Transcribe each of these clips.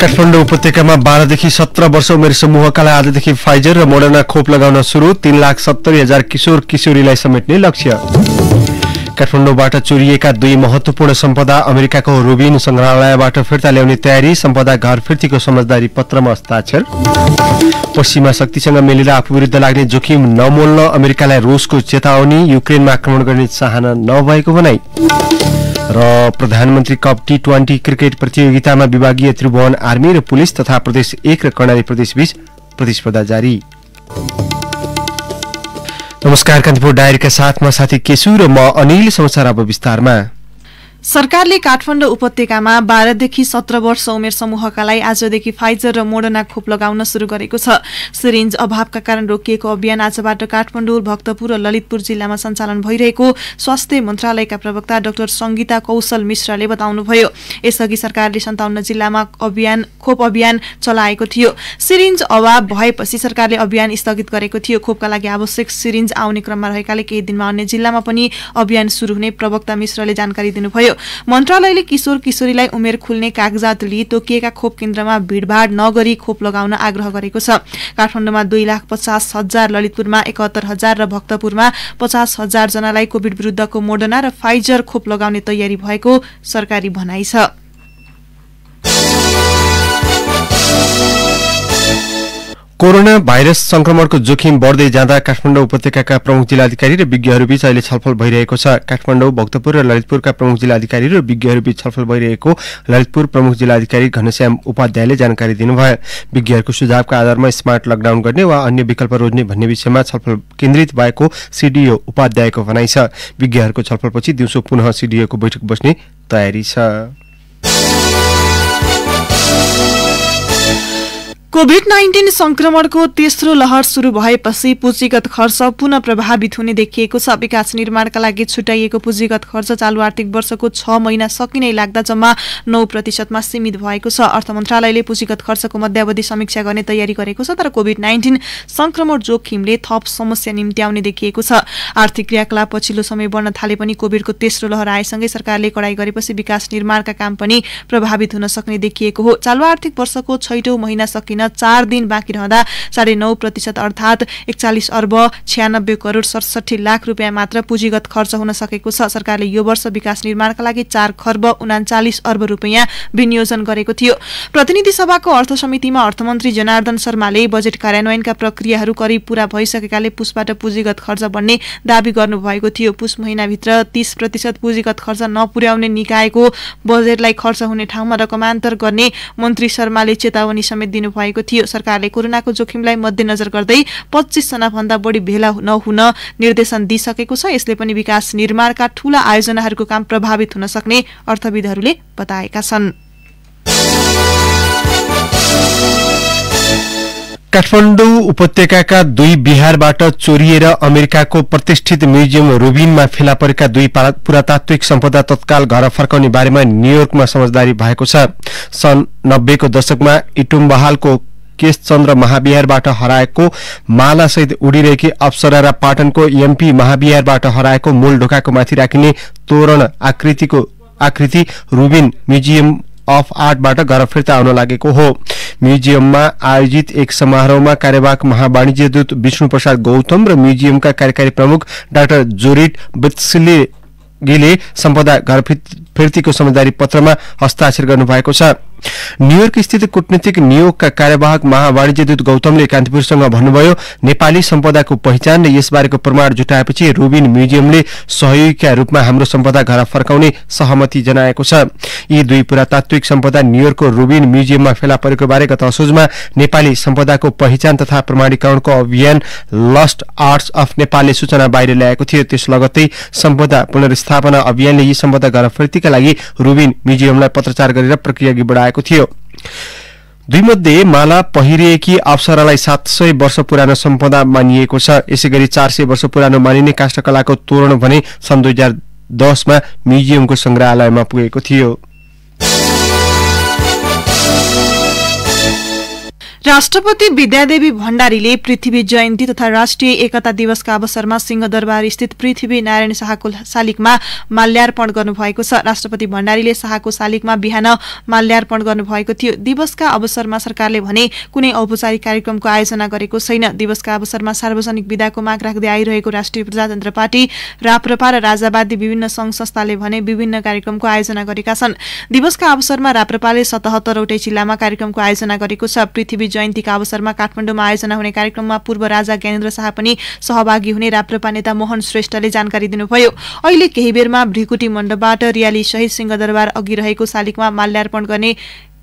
काठमाडौँ उपत्यकामा बाह्रदेखि सत्र वर्ष उमेर समूहकालाई आजदेखि फाइजर र मोडर्ना खोप लगाउन सुरु तीन लाख सत्तरी हजार किशोर किशोरीलाई समेट्ने लक्ष्य काठमाडौँबाट चोरिएका दुई महत्वपूर्ण सम्पदा अमेरिकाको रुबिन संग्रहालयबाट फिर्ता ल्याउने तयारी सम्पदा घर फिर्तीको समझदारी पत्रमा हस्ताक्षर पश्चिमा शक्तिसँग मिलेर आफू विरुद्ध लाग्ने जोखिम नमोल्न अमेरिकालाई रुसको चेतावनी युक्रेनमा आक्रमण गर्ने चाहना नभएको भनाई र प्रधानमन्त्री कप टी ट्वेन्टी क्रिकेट प्रतियोगितामा विभागीय त्रिभुवन आर्मी र पुलिस तथा प्रदेश एक र कर्णाली प्रदेशबीच प्रतिस्पर्धा जारी नमस्कार कान्तिपुर डायरीका साथमा साथी केशु र म अनिल समाचार अब विस्तारमा सरकारले काठमाडौँ उपत्यकामा बाह्रदेखि सत्र वर्ष उमेर समूहकालाई आजदेखि फाइजर र मोडना खोप लगाउन शुरू गरेको छ सिरिन्ज अभावका कारण रोकिएको अभियान आजबाट काठमाडौँ भक्तपुर र ललितपुर जिल्लामा सञ्चालन भइरहेको स्वास्थ्य मन्त्रालयका प्रवक्ता डाक्टर संगीता कौशल मिश्रले बताउनुभयो यसअघि सरकारले सन्ताउन्न जिल्लामा अभियान खोप अभियान चलाएको थियो सिरिन्ज अभाव भएपछि सरकारले अभियान स्थगित गरेको थियो खोपका लागि आवश्यक सिरिन्ज आउने क्रममा रहेकाले केही दिनमा अन्य जिल्लामा पनि अभियान सुरु हुने प्रवक्ता मिश्रले जानकारी दिनुभयो मन्त्रालयले किशोर किशोरीलाई उमेर खुल्ने कागजात लिई तोकिएका खोप केन्द्रमा भिडभाड नगरी खोप लगाउन आग्रह गरेको छ काठमाडौँमा दुई लाख पचास हजार ललितपुरमा एकात्तर हजार र भक्तपुरमा पचास हजार जनालाई कोविड विरुद्धको मोडना र फाइजर खोप लगाउने तयारी भएको सरकारी भनाइ छ कोरोना भाइरस संक्रमणको जोखिम बढ्दै जाँदा काठमाडौँ उपत्यका प्रमुख जिल्लाधिकारी र विज्ञहरूबीच अहिले छलफल भइरहेको छ काठमाडौँ भक्तपुर र ललितपुरका प्रमुख जिल्लाधिकारी र विज्ञहरूबीच छलफल भइरहेको ललितपुर प्रमुख जिल्लाधिकारी घनश्याम उपाध्यायले जानकारी दिनुभयो विज्ञहरूको सुझावका आधारमा स्मार्ट लकडाउन गर्ने वा अन्य विकल्प रोज्ने भन्ने विषयमा छलफल केन्द्रित भएको सिडिओ उपाध्यायको भनाइ छ विज्ञहरूको छलफलपछि दिउँसो पुनः सिडिओको बैठक बस्ने तयारी छ कोभिड नाइन्टिन संक्रमणको तेस्रो लहर शुरू भएपछि पुँजीगत खर्च पुनः प्रभावित हुने देखिएको छ विकास निर्माणका लागि छुट्याइएको पुँजीगत खर्च चालु आर्थिक वर्षको छ महिना सकिनै लाग्दा जम्मा नौ प्रतिशतमा सीमित भएको छ अर्थ मन्त्रालयले पुँजीगत खर्चको मध्यावधि समीक्षा गर्ने तयारी गरेको छ तर कोभिड नाइन्टिन संक्रमण जोखिमले थप समस्या निम्त्याउने देखिएको छ आर्थिक क्रियाकलाप पछिल्लो समय बढ्न थाले पनि कोभिडको तेस्रो लहर आएसँगै सरकारले कडाई गरेपछि विकास निर्माणका काम पनि प्रभावित हुन सक्ने देखिएको हो चालु आर्थिक वर्षको छैटौं महिना सकिन महिना चार दिन बाँकी रहँदा साढे नौ प्रतिशत अर्थात् एकचालिस अर्ब छ्यानब्बे करोड सडसठी लाख रुपियाँ मात्र पुँजीगत खर्च हुन सकेको छ सरकारले यो वर्ष विकास निर्माणका लागि चार खर्ब उनाचालिस अर्ब रुपियाँ विनियोजन गरेको थियो प्रतिनिधि सभाको अर्थ समितिमा अर्थमन्त्री जनार्दन शर्माले बजेट कार्यान्वयनका प्रक्रियाहरू करिब पूरा भइसकेकाले पुसबाट पुँजीगत खर्च बढ्ने दावी गर्नुभएको थियो पुस महिनाभित्र तीस प्रतिशत पुँजीगत खर्च नपुर्याउने निकायको बजेटलाई खर्च हुने ठाउँमा रकमान्तर गर्ने मन्त्री शर्माले चेतावनी समेत दिनुभएको भएको थियो सरकारले कोरोनाको जोखिमलाई मध्यनजर गर्दै पच्चिसजना भन्दा बढी भेला नहुन निर्देशन दिइसकेको छ यसले पनि विकास निर्माणका ठूला आयोजनाहरूको काम प्रभावित हुन सक्ने अर्थविदहरूले बताएका छन् काठमाडौँ उपत्यकाका दुई बिहारबाट चोरिएर अमेरिकाको प्रतिष्ठित म्युजियम रुबिनमा फेला परेका दुई पुरातात्विक सम्पदा तत्काल घर फर्काउने बारेमा न्यूयोर्कमा समझदारी भएको छ सन् नब्बेको दशकमा इटुम्बहालको केशचन्द्र महाविहारबाट हराएको मालासहित उडिरहेकी अप्सरा र पाटनको एमपी महाविहारबाट हराएको मूल ढोकाको माथि राखिने तोरण आकृतिको आकृति रुबिन म्युजियम अफ आर्टबाट घर फिर्ता आउन लागेको हो म्युजियममा आयोजित एक समारोहमा कार्यवाहक महावाणिज्य दूत विष्णु प्रसाद गौतम र म्युजियमका कार्यकारी प्रमुख डाक्टर जोरिट बित्सले सम्पदा घर फिर्तीको समझदारी पत्रमा हस्ताक्षर गर्नुभएको छ न्युयोर्क स्थित कूटनीतिक नियोगका कार्यवाहक महावाणिज्य दूत गौतमले कान्तिपुरसँग भन्नुभयो नेपाली सम्पदाको पहिचान र यसबारेको प्रमाण जुटाएपछि रुबिन म्युजियमले सहयोगका रूपमा हाम्रो सम्पदा घर फर्काउने सहमति जनाएको छ यी दुई पुरातात्विक सम्पदा न्युयोर्कको रुबिन म्युजियममा फेला परेको बारे गत असोजमा नेपाली सम्पदाको पहिचान तथा प्रमाणीकरणको अभियान लस्ट आर्ट्स अफ नेपालले सूचना बाहिर ल्याएको थियो त्यस लगत्तै सम्पदा पुनर्स्थापना अभियानले यी सम्पदा घर फिर्तीका लागि रुबिन म्युजियमलाई पत्रचार गरेर प्रक्रिया अघि बढाएको भएको थियो दुईमध्ये माला पहिरिएकी अप्सरालाई सात सय वर्ष पुरानो सम्पदा मानिएको छ यसै गरी चार सय वर्ष पुरानो मानिने काष्ठकलाको तोरण भने सन् दुई हजार दसमा म्युजियमको संग्रहालयमा पुगेको थियो राष्ट्रपति विद्यादेवी भण्डारीले पृथ्वी जयन्ती तथा राष्ट्रिय एकता दिवसका अवसरमा सिंहदरबार स्थित पृथ्वी नारायण शाहको शालिगमा माल्यार्पण गर्नुभएको छ राष्ट्रपति भण्डारीले शाहको शालिगमा बिहान माल्यार्पण गर्नुभएको थियो दिवसका अवसरमा सरकारले भने कुनै औपचारिक कार्यक्रमको आयोजना गरेको छैन दिवसका अवसरमा सार्वजनिक विधाको माग राख्दै आइरहेको राष्ट्रिय प्रजातन्त्र पार्टी राप्रपा र राजावादी विभिन्न संघ संस्थाले भने विभिन्न कार्यक्रमको आयोजना गरेका छन् दिवसका अवसरमा राप्रपाले सतहत्तरवटै जिल्लामा कार्यक्रमको आयोजना गरेको छ पृथ्वी जयन्तीका अवसरमा काठमाडौँमा आयोजना हुने कार्यक्रममा पूर्व राजा ज्ञानेन्द्र शाह पनि सहभागी हुने राप्रपा नेता मोहन श्रेष्ठले जानकारी दिनुभयो अहिले केही बेरमा भ्रिकुटी मण्डपबाट रियाली सहित सिंहदरबार अघि रहेको शालिगमा माल्यार्पण गर्ने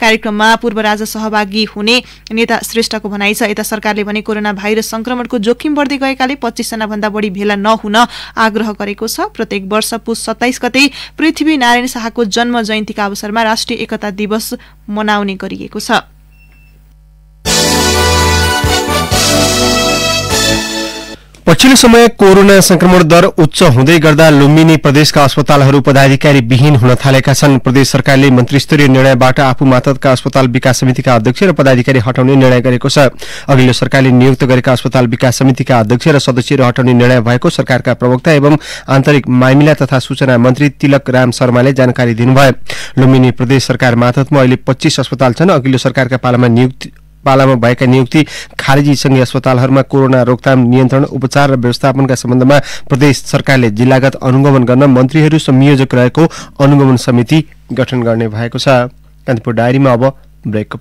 कार्यक्रममा पूर्व राजा सहभागी हुने नेता श्रेष्ठको भनाइ छ यता सरकारले भने कोरोना भाइरस संक्रमणको जोखिम बढ्दै गएकाले भन्दा बढी भेला नहुन आग्रह गरेको छ प्रत्येक वर्ष पुस सत्ताइस गते पृथ्वी नारायण शाहको जन्म जयन्तीका अवसरमा राष्ट्रिय एकता दिवस मनाउने गरिएको छ पछिल्लो समय कोरोना संक्रमण दर उच्च हुँदै गर्दा लुम्बिनी प्रदेशका अस्पतालहरू पदाधिकारी विहीन हुन थालेका छन् प्रदेश सरकारले मन्त्रीस्तरीय निर्णयबाट आफू मातका अस्पताल विकास समितिका अध्यक्ष र पदाधिकारी हटाउने निर्णय गरेको छ अघिल्लो सरकारले नियुक्त गरेका अस्पताल विकास समितिका अध्यक्ष र सदस्यहरू हटाउने निर्णय भएको सरकारका प्रवक्ता एवं आन्तरिक मामिला तथा सूचना मन्त्री तिलक राम शर्माले जानकारी दिनुभयो लुम्बिनी प्रदेश सरकार मातहतमा अहिले पच्चीस अस्पताल छन् अघिल्लो सरकारका पालामा नियुक्त पालामा भएका नियुक्ति खारेजी सङ्घीय अस्पतालहरूमा कोरोना रोकथाम नियन्त्रण उपचार र व्यवस्थापनका सम्बन्धमा प्रदेश सरकारले जिल्लागत अनुगमन गर्न मन्त्रीहरू संयोजक रहेको अनुगमन समिति गठन गर्ने भएको छ कान्तिपुर डायरीमा अब ब्रेकको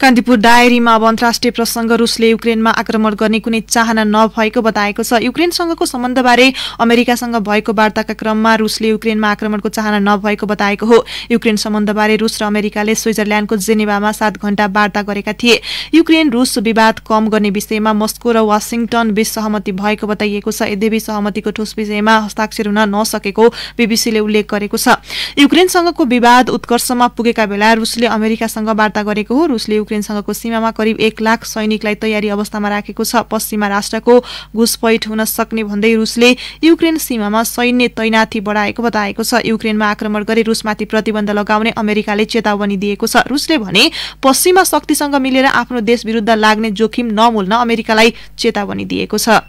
कान्तिपुर डायरीमा अब अन्तर्राष्ट्रिय प्रसङ्ग रुसले युक्रेनमा आक्रमण गर्ने कुनै चाहना नभएको बताएको छ युक्रेनसँगको सम्बन्धबारे अमेरिकासँग भएको वार्ताका क्रममा रुसले युक्रेनमा आक्रमणको चाहना नभएको बताएको हो युक्रेन सम्बन्धबारे रुस र अमेरिकाले स्विजरल्याण्डको जेनेवामा सात घण्टा वार्ता गरेका थिए युक्रेन रुस विवाद कम गर्ने विषयमा मस्को र वासिङटन बीच सहमति भएको बताइएको छ यद्यपि सहमतिको ठोस विषयमा हस्ताक्षर हुन नसकेको बीबीसीले उल्लेख गरेको छ युक्रेनसँगको विवाद उत्कर्षमा पुगेका बेला रुसले अमेरिकासँग वार्ता गरेको हो रुसले युक्रेनसँगको सीमामा करिब एक लाख सैनिकलाई तयारी अवस्थामा राखेको छ पश्चिमा राष्ट्रको घुसपैठ हुन सक्ने भन्दै रुसले युक्रेन सीमामा सैन्य तैनाथी बढाएको बताएको छ युक्रेनमा आक्रमण गरी रुसमाथि प्रतिबन्ध लगाउने अमेरिकाले चेतावनी दिएको छ रुसले भने पश्चिमा शक्तिसँग मिलेर आफ्नो देश विरूद्ध लाग्ने जोखिम नमुल्न अमेरिकालाई चेतावनी दिएको छ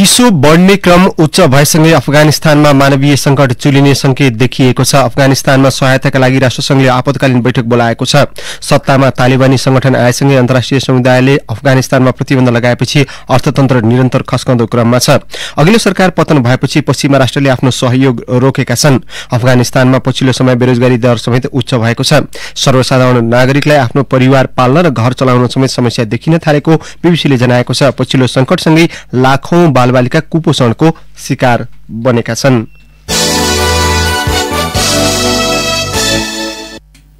चिसो बढ़ने क्रम उच्च भएसँगै अफगानिस्तानमा मानवीय संकट चुलिने संकेत देखिएको छ अफगानिस्तानमा सहायताका लागि राष्ट्रसंघले आपतकालीन बैठक बोलाएको छ सत्तामा तालिबानी संगठन आएसँगै अन्तर्राष्ट्रिय समुदायले अफगानिस्तानमा प्रतिबन्ध लगाएपछि अर्थतन्त्र निरन्तर खस्कँदो क्रममा छ अघिल्लो सरकार पतन भएपछि पश्चिमा राष्ट्रले आफ्नो सहयोग रोकेका छन् अफगानिस्तानमा पछिल्लो समय बेरोजगारी दर समेत उच्च भएको छ सर्वसाधारण नागरिकलाई आफ्नो परिवार पाल्न र घर चलाउन समेत समस्या देखिन थालेको बीबीसीले जनाएको छ पछिल्लो संकटसँगै लाखौं बालबालिका कुपोषणको शिकार बनेका छन्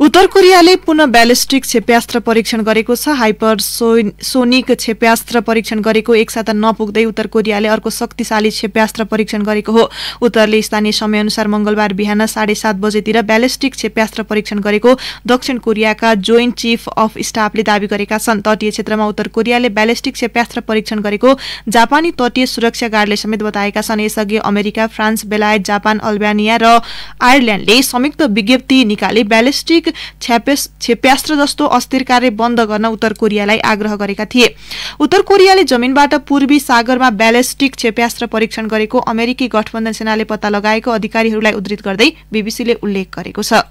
उत्तर कोरियाले पुनः ब्यालिस्टिक क्षेप्यास्त्र परीक्षण गरेको छ हाइपर सोनिक क्षेप्यास्त्र परीक्षण गरेको एक साता नपुग्दै उत्तर कोरियाले अर्को शक्तिशाली क्षेप्यास्त्र परीक्षण गरेको हो उत्तरले स्थानीय समयअनुसार मंगलबार बिहान साढे सात बजेतिर ब्यालिस्टिक क्षेप्यास्त्र परीक्षण गरेको दक्षिण कोरियाका जोइन्ट चिफ अफ स्टाफले दावी गरेका छन् तटीय क्षेत्रमा उत्तर कोरियाले ब्यालिस्टिक क्षेप्यास्त्र परीक्षण गरेको जापानी तटीय सुरक्षा गार्डले समेत बताएका छन् यसअघि अमेरिका फ्रान्स बेलायत जापान अल्बानिया र आयरल्याण्डले संयुक्त विज्ञप्ति निकाले ब्यालिस्टिक छेप्यास्त्र जस्तो अस्थिर कार्य बन्द गर्न उत्तर कोरियालाई आग्रह गरेका थिए उत्तर कोरियाले जमिनबाट पूर्वी सागरमा ब्यालेस्टिक क्षेप्यास्त्र परीक्षण गरेको अमेरिकी गठबन्धन सेनाले पत्ता लगाएको अधिकारीहरूलाई उद्धित गर्दै बीबीसीले उल्लेख गरेको छ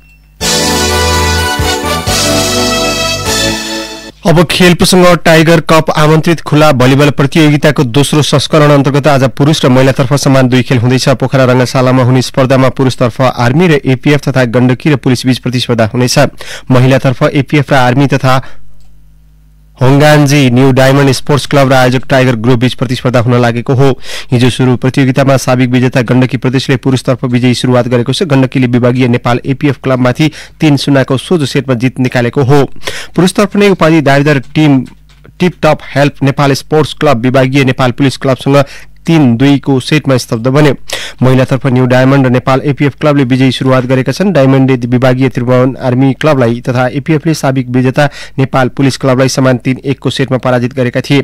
अब खेल प्रसंग टाइगर कप आमन्त्रित खुला भलिबल प्रतियोगिताको दोस्रो संस्करण अन्तर्गत आज पुरूष र महिलातर्फ समान दुई खेल हुँदैछ पोखरा रंगशालामा हुने स्पर्धामा पुरूषतर्फ आर्मी र एपीएफ तथा गण्डकी र पुलिस बीच प्रतिस्पर्धा हुनेछ महिलातर्फ एपीएफ र आर्मी तथा होङगान्जी न्यू डायमन्ड स्पोर्ट्स क्लब र आयोजक टाइगर ग्रुप बीच प्रतिस्पर्धा हुन लागेको हो हिजो सुरु प्रतियोगितामा साबिक विजेता गण्डकी प्रदेशले पुरुषतर्फ विजयी शुरूआत गरेको छ गण्डकीले विभागीय नेपाल एपीएफ क्लबमाथि तीन शून्यको सोझो सेटमा जित निकालेको हो पुरुषतर्फ नै उपाधि दावेदार team tiptop help Nepal sports club विभागीय नेपाल पुलिस क्लबसँग तीन दुईको सेटमा स्तब्ध बन्यो महिलातर्फ न्यू डायमण्ड र नेपाल एपीएफ क्लबले विजयी शुरूआत गरेका छन् डायमण्डले विभागीय त्रिभुवन आर्मी क्लबलाई तथा एपीएफले साबिक विजेता नेपाल पुलिस क्लबलाई समान तीन एकको सेटमा पराजित गरेका थिए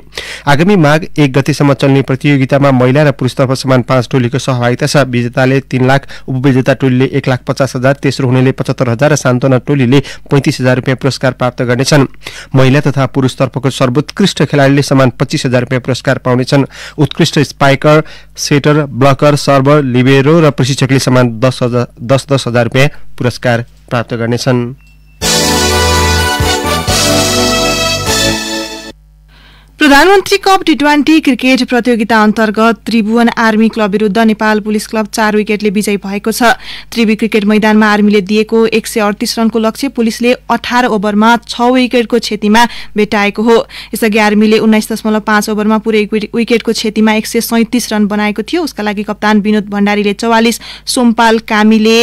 आगामी माघ एक गतेसम्म चल्ने प्रतियोगितामा महिला र पुरुषतर्फ समान पाँच टोलीको सहभागिता छ विजेताले तीन लाख उपविजेता टोलीले एक लाख पचास हजार तेस्रो हुनेले पचहत्तर हजार र सान्त्वना टोलीले पैंतिस हजार रुपियाँ पुरस्कार प्राप्त गर्नेछन् महिला तथा पुरुषतर्फको सर्वोत्कृष्ट खेलाड़ीले समान पच्चिस हजार रुपियाँ पुरस्कार पाउनेछन् उत्कृष्ट spiker setter blocker server libero र प्रशिक्षकले समान दस हजार दस दस हजार रुपियाँ पुरस्कार प्राप्त गर्नेछन् प्रधानमन्त्री कप टी ट्वेन्टी क्रिकेट प्रतियोगिता अन्तर्गत त्रिभुवन आर्मी क्लब विरूद्ध नेपाल पुलिस क्लब चार विकेटले विजयी भएको छ त्रिवी क्रिकेट मैदानमा आर्मीले दिएको एक सय अडतिस रनको लक्ष्य पुलिसले अठार ओभरमा छ विकेटको क्षतिमा भेटाएको हो यसअघि आर्मीले उन्नाइस दशमलव पाँच ओभरमा पूरै विकेटको क्षतिमा एक सय सैतिस रन बनाएको थियो उसका लागि कप्तान विनोद भण्डारीले चौवालिस सोमपाल कामीले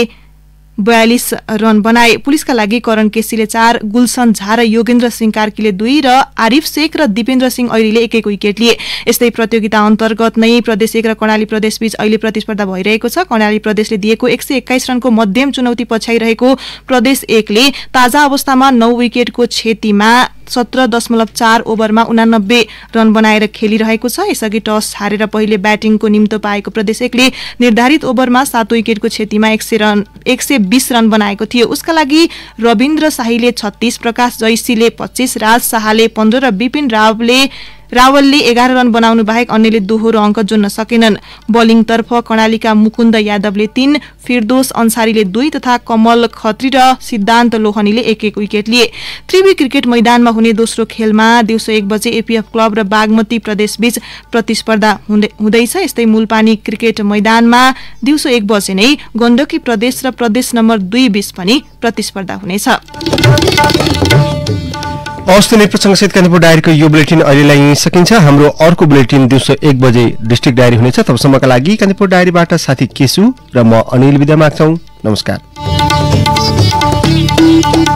बयालिस रन बनाए पुलिसका लागि करण केसीले चार गुलसन झा र योगेन्द्र सिंह कार्कीले दुई र आरिफ शेख र दिपेन्द्र सिंह ऐरीले एक एक विकेट लिए यस्तै प्रतियोगिता अन्तर्गत नै प्रदेश एक र कर्णाली प्रदेशबीच अहिले प्रतिस्पर्धा भइरहेको छ कर्णाली प्रदेशले दिएको एक सय एक्काइस रनको मध्यम चुनौती पछ्याइरहेको प्रदेश एकले ताजा अवस्थामा नौ विकेटको क्षतिमा सत्र दशमलव चार ओभरमा उनानब्बे रन बनाएर खेलिरहेको छ यसअघि टस हारेर पहिले ब्याटिङको निम्तो पाएको प्रदेश एकले निर्धारित ओभरमा सात विकेटको क्षतिमा एक सय रन एक सय बिस रन बनाएको थियो उसका लागि रविन्द्र शाहीले छत्तिस प्रकाश जैसीले पच्चिस राज शाहले पन्ध्र र विपिन रावले रावलले एघार रन बनाउनु बाहेक अन्यले दोहोरो अङ्क जोड्न सकेनन् बलिङतर्फ कर्णालीका मुकुन्द यादवले तीन फिरदोस अन्सारीले दुई तथा कमल खत्री र सिद्धान्त लोहनीले एक एक विकेट लिए त्रिवी क्रिकेट मैदानमा हुने दोस्रो खेलमा दिउँसो एक बजे एपीएफ क्लब र बागमती प्रदेशबीच प्रतिस्पर्धा हुँदैछ यस्तै मूलपानी क्रिकेट मैदानमा दिउँसो एक बजे नै गण्डकी प्रदेश र प्रदेश नम्बर दुई बीच पनि प्रतिस्पर्धा हुनेछ हवस् नेपाल सहित कान्तिपुर डायरीको यो बुलेटिन अहिलेलाई सकिन्छ हाम्रो अर्को बुलेटिन दिउँसो एक बजे डिस्ट्रिक्ट डायरी हुनेछ तबसम्मका लागि कान्तिपुर डायरीबाट साथी केसु र म अनिल विदा माग्छौँ नमस्कार